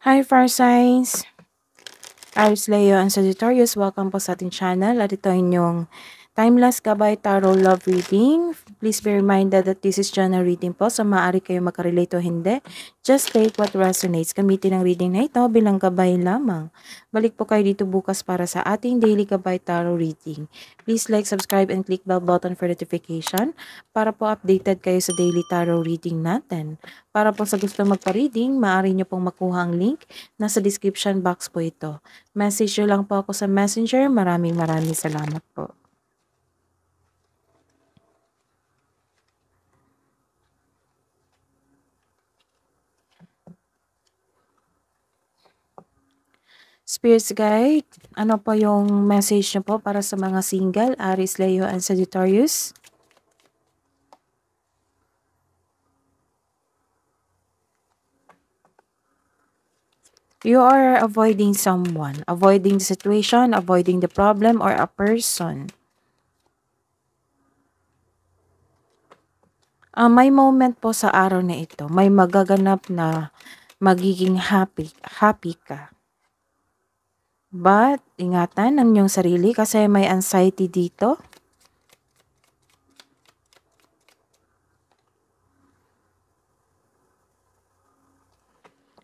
Hi, Far Signs! Aris Leo and Sagittarius, welcome po sa ating channel at ito inyong Timeless Gabay Tarot Love Reading. Please be reminded that this is journal reading po. So maaari kayo makarelate o hindi. Just take what resonates. Gamitin ang reading na ito bilang gabay lamang. Balik po kayo dito bukas para sa ating daily Gabay Tarot reading. Please like, subscribe, and click bell button for notification para po updated kayo sa daily tarot reading natin. Para po sa gusto magpa-reading, maaari nyo pong makuha ang link. Nasa description box po ito. Message nyo lang po ako sa messenger. Maraming maraming salamat po. Spirits Guide, ano po yung message niyo po para sa mga single, Aries, Leo, and Sagittarius? You are avoiding someone, avoiding the situation, avoiding the problem, or a person. Uh, may moment po sa araw na ito, may magaganap na magiging happy, happy ka. But, ingatan ang inyong sarili kasi may anxiety dito.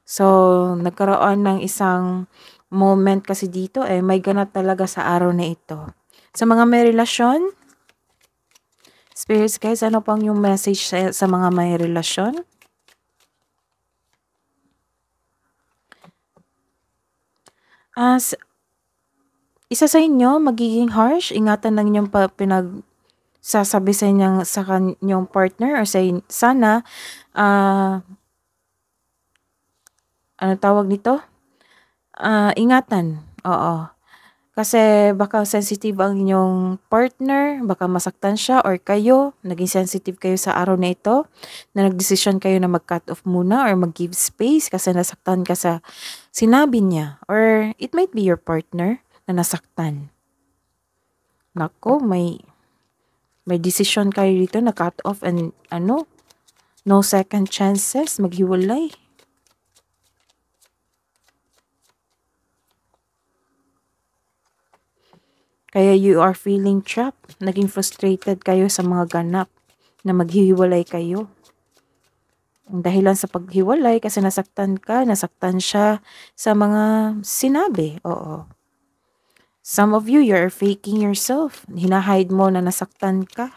So, nagkaroon ng isang moment kasi dito eh, may ganat talaga sa araw na ito. Sa mga may relasyon, spirits guys, ano pang yung message sa, sa mga may relasyon? mas isa sa inyo magiging harsh, ingatan ng inyong pinag sasabi sa inyong sa kanyang partner or sa sana uh, ano tawag nito? Uh, ingatan. Oo. Kasi baka sensitive ang inyong partner, baka masaktan siya or kayo, naging sensitive kayo sa araw na ito, na nagdesisyon kayo na mag-cut off muna or mag-give space kasi nasaktan ka sa sinabi niya. Or it might be your partner na nasaktan. Nako, may may decision kayo dito na cut off and ano, no second chances, maghiwalay. Kaya you are feeling trapped. Naging frustrated kayo sa mga ganap na maghihiwalay kayo. Ang dahilan sa paghiwalay kasi nasaktan ka, nasaktan siya sa mga sinabi. Oo. Some of you, you are faking yourself. Hinahide mo na nasaktan ka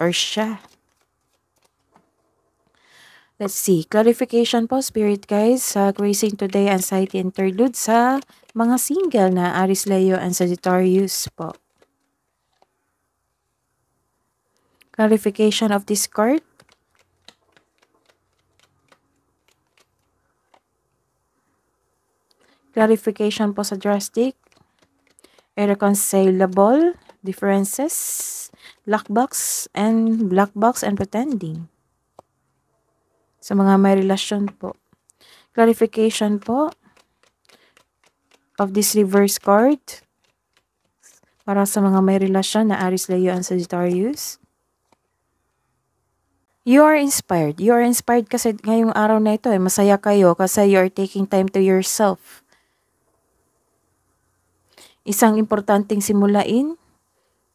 or siya. Let's see. Clarification po, Spirit guys. Sa uh, Gracing Today, Anxiety Interlude sa mga single na Aris Leo and Sagittarius po. Clarification of this card. Clarification po sa drastic. Irreconcilable differences, Lockbox and blackbox and pretending. Sa mga may relasyon po. Clarification po, of this reverse card. Para sa mga may relasyon na Aries, Leo, and Sagittarius. You are inspired. You are inspired kasi ngayong araw na ito, eh, masaya kayo kasi you are taking time to yourself. Isang importanteng simulain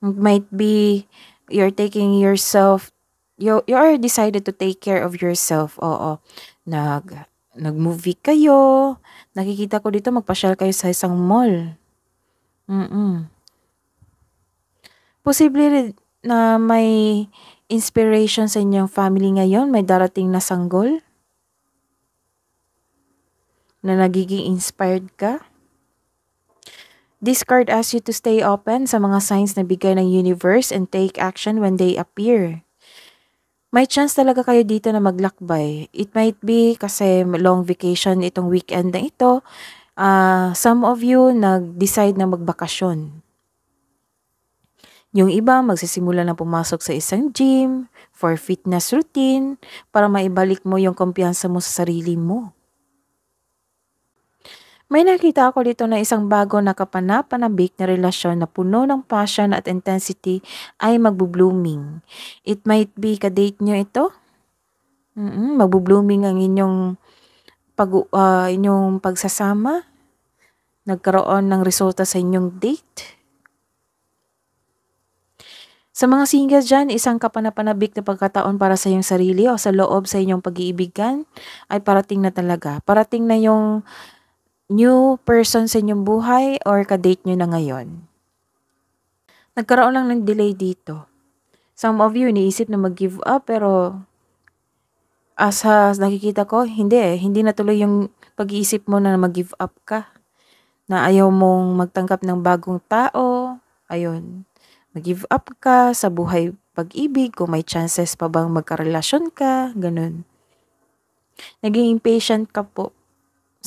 might be you're taking yourself, you, you are decided to take care of yourself. Oo, nag nag-movie kayo. Nakikita ko dito magpasyal kayo sa isang mall. Mm-mm. Posible na may inspiration sa inyong family ngayon, may darating na sanggol na nagiging inspired ka. This card asks you to stay open sa mga signs na bigay ng universe and take action when they appear. May chance talaga kayo dito na maglakbay. It might be kasi long vacation itong weekend na ito. Uh, some of you nag-decide na magbakasyon. Yung iba magsisimula na pumasok sa isang gym for fitness routine para maibalik mo yung kumpiyansa mo sa sarili mo. May nakita ako dito na isang bago na kapanapanabik na relasyon na puno ng passion at intensity ay magbo-blooming. It might be ka-date nyo ito. Mm-mm, magbo-blooming ang inyong, pag, uh, inyong pagsasama. Nagkaroon ng resulta sa inyong date. Sa mga single dyan, isang kapanapanabik na pagkataon para sa iyong sarili o sa loob sa inyong pag-iibigan ay parating na talaga. Parating na yung new person sa inyong buhay or kadate nyo na ngayon. Nagkaroon lang ng delay dito. Some of you iniisip na mag-give up pero as, as nakikita ko, hindi eh. Hindi natuloy yung pag-iisip mo na mag-give up ka. Na ayaw mong magtanggap ng bagong tao. Ayun. Mag-give up ka sa buhay pag-ibig, kung may chances pa bang magkarelasyon ka, ganun. Naging impatient ka po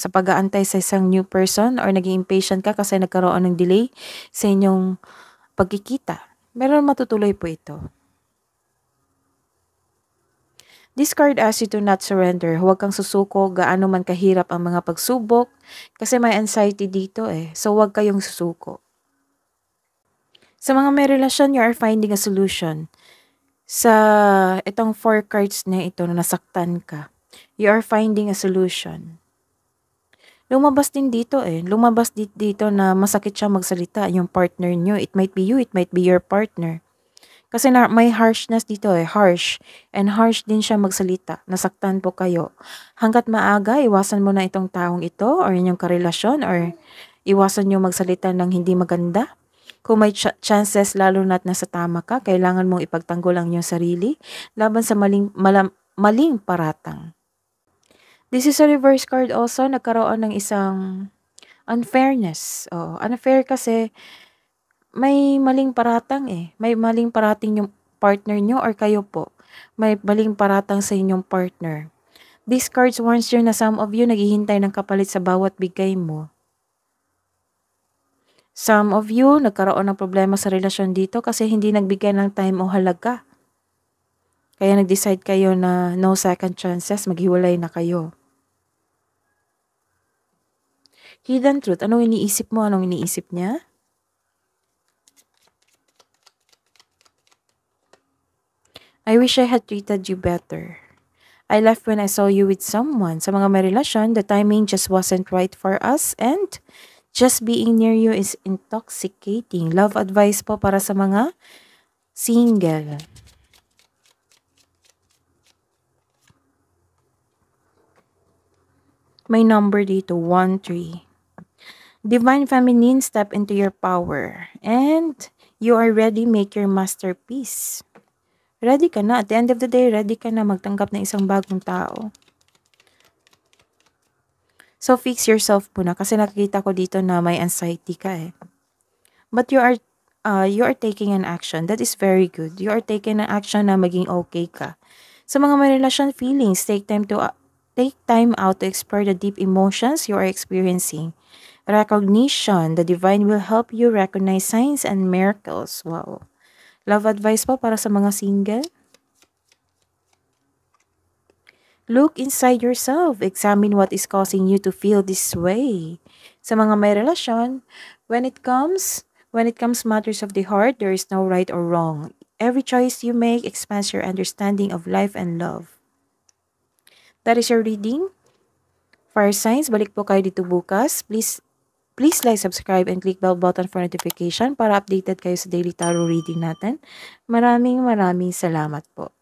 sa pag-aantay sa isang new person or naging impatient ka kasi nagkaroon ng delay sa inyong pagkikita. Meron matutuloy po ito. This card asks you to not surrender. Huwag kang susuko gaano man kahirap ang mga pagsubok kasi may anxiety dito eh. So huwag kayong susuko. Sa mga may relasyon, you are finding a solution. Sa itong four cards na ito na nasaktan ka, you are finding a solution lumabas din dito eh. Lumabas din dito na masakit siya magsalita, yung partner nyo. It might be you, it might be your partner. Kasi na, may harshness dito eh, harsh. And harsh din siya magsalita, nasaktan po kayo. Hanggat maaga, iwasan mo na itong taong ito or inyong karelasyon or iwasan nyo magsalita ng hindi maganda. Kung may ch- chances lalo na't nasa tama ka, kailangan mong ipagtanggol ang iyong sarili laban sa maling, malam, maling paratang. This is a reverse card also, nagkaroon ng isang unfairness. O, oh, unfair kasi may maling paratang eh. May maling parating yung partner nyo or kayo po. May maling paratang sa inyong partner. These cards warns you na some of you naghihintay ng kapalit sa bawat bigay mo. Some of you nagkaroon ng problema sa relasyon dito kasi hindi nagbigay ng time o halaga. Kaya nag-decide kayo na no second chances, maghiwalay na kayo. Hidden truth. Anong iniisip mo? Anong iniisip niya? I wish I had treated you better. I left when I saw you with someone. Sa mga may relasyon, the timing just wasn't right for us and just being near you is intoxicating. Love advice po para sa mga single. May number dito, 1, 3. Divine Feminine, step into your power. And you are ready, make your masterpiece. Ready ka na. At the end of the day, ready ka na magtanggap ng isang bagong tao. So, fix yourself muna. Kasi nakikita ko dito na may anxiety ka eh. But you are uh, you are taking an action. That is very good. You are taking an action na maging okay ka. Sa mga may relasyon feelings, take time to uh, Take time out to explore the deep emotions you are experiencing. Recognition, the divine will help you recognize signs and miracles. Wow. Love advice po para sa mga single. Look inside yourself. Examine what is causing you to feel this way. Sa mga may relasyon, when it comes, when it comes matters of the heart, there is no right or wrong. Every choice you make expands your understanding of life and love. That is your reading. Fire signs, balik po kayo dito bukas. Please, please like, subscribe, and click bell button for notification para updated kayo sa daily tarot reading natin. Maraming maraming salamat po.